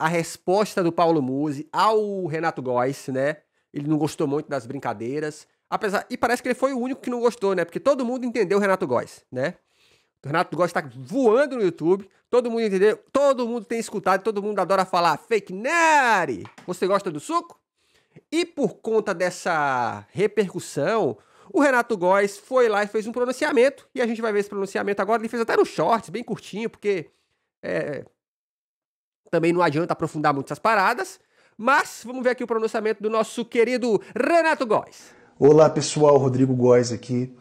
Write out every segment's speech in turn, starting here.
a resposta do Paulo Musi ao Renato Góes, né? Ele não gostou muito das brincadeiras. Apesar, e parece que ele foi o único que não gostou, né? Porque todo mundo entendeu o Renato Góes, né? O Renato Góes tá voando no YouTube. Todo mundo entendeu, todo mundo tem escutado, todo mundo adora falar fake nerd. Você gosta do suco? E por conta dessa repercussão, o Renato Góes foi lá e fez um pronunciamento. E a gente vai ver esse pronunciamento agora. Ele fez até no shorts, bem curtinho, porque é, também não adianta aprofundar muito essas paradas. Mas vamos ver aqui o pronunciamento do nosso querido Renato Góes. Olá pessoal, Rodrigo Góes aqui.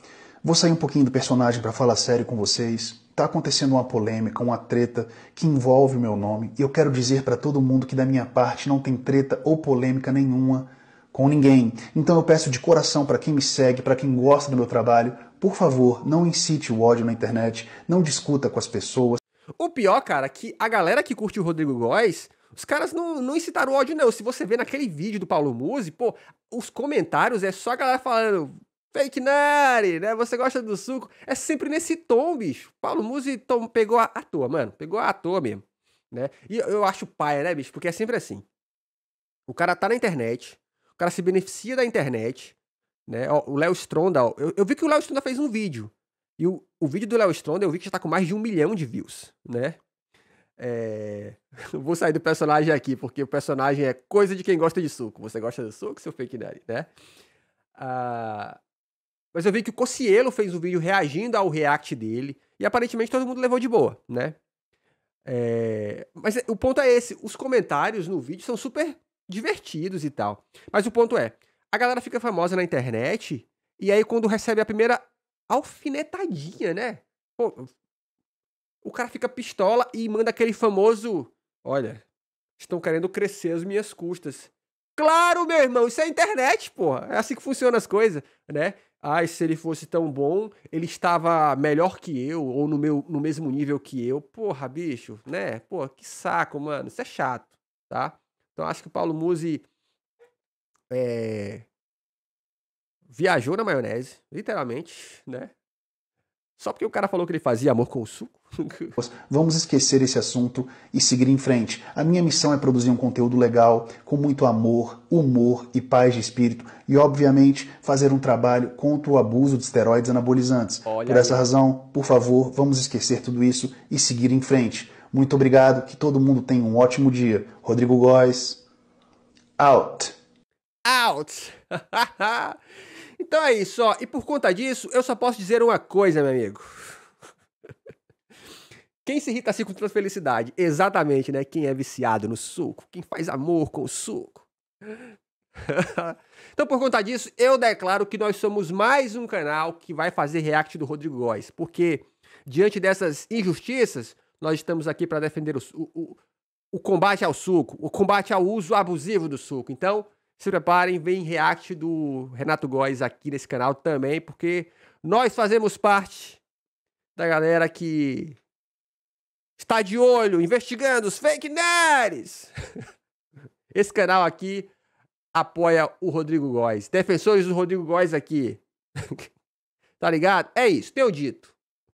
Vou sair um pouquinho do personagem para falar sério com vocês. está acontecendo uma polêmica, uma treta que envolve o meu nome e eu quero dizer para todo mundo que da minha parte não tem treta ou polêmica nenhuma com ninguém. Então eu peço de coração para quem me segue, para quem gosta do meu trabalho, por favor, não incite o ódio na internet, não discuta com as pessoas. O pior, cara, que a galera que curte o Rodrigo Góes, os caras não, não incitaram ódio, não. Se você vê naquele vídeo do Paulo Musi, pô, os comentários é só a galera falando fake nari, né? Você gosta do suco. É sempre nesse tom, bicho. Paulo Musi tom, pegou à toa, mano. Pegou à toa mesmo, né? E eu acho paia, né, bicho? Porque é sempre assim. O cara tá na internet, o cara se beneficia da internet, né? Ó, o Léo Stronda, ó, eu, eu vi que o Léo Stronda fez um vídeo e o, o vídeo do Léo Stronda eu vi que já tá com mais de um milhão de views, né? É... Vou sair do personagem aqui, porque o personagem é coisa de quem gosta de suco. Você gosta de suco, seu fake daddy, né? Ah... Mas eu vi que o Cocielo fez um vídeo reagindo ao react dele, e aparentemente todo mundo levou de boa, né? É... Mas é, o ponto é esse: os comentários no vídeo são super divertidos e tal. Mas o ponto é: a galera fica famosa na internet, e aí quando recebe a primeira alfinetadinha, né? Pô, o cara fica pistola e manda aquele famoso: Olha, estão querendo crescer as minhas custas. Claro, meu irmão, isso é internet, porra. É assim que funcionam as coisas, né? Ai, se ele fosse tão bom, ele estava melhor que eu, ou no, meu, no mesmo nível que eu. Porra, bicho, né? Pô, que saco, mano. Isso é chato, tá? Então acho que o Paulo Musi é, viajou na maionese, literalmente, né? Só porque o cara falou que ele fazia amor com o suco. Vamos esquecer esse assunto e seguir em frente. A minha missão é produzir um conteúdo legal, com muito amor, humor e paz de espírito, e obviamente fazer um trabalho contra o abuso de esteroides anabolizantes. Olha por essa razão, por favor, vamos esquecer tudo isso e seguir em frente. Muito obrigado, que todo mundo tenha um ótimo dia. Rodrigo Góes, out. Out! Então é isso, ó. E por conta disso, eu só posso dizer uma coisa, meu amigo. Quem se irrita assim com tanta felicidade? Exatamente, né? Quem é viciado no suco, quem faz amor com o suco. então, por conta disso, eu declaro que nós somos mais um canal que vai fazer react do Rodrigo Góes, porque diante dessas injustiças, nós estamos aqui para defender o, o, o combate ao suco, o combate ao uso abusivo do suco. Então, se preparem, vem react do Renato Góes aqui nesse canal também, porque nós fazemos parte da galera que está de olho, investigando os fake news. Esse canal aqui apoia o Rodrigo Góes. Defensores do Rodrigo Góes aqui. tá ligado? É isso, tenho dito.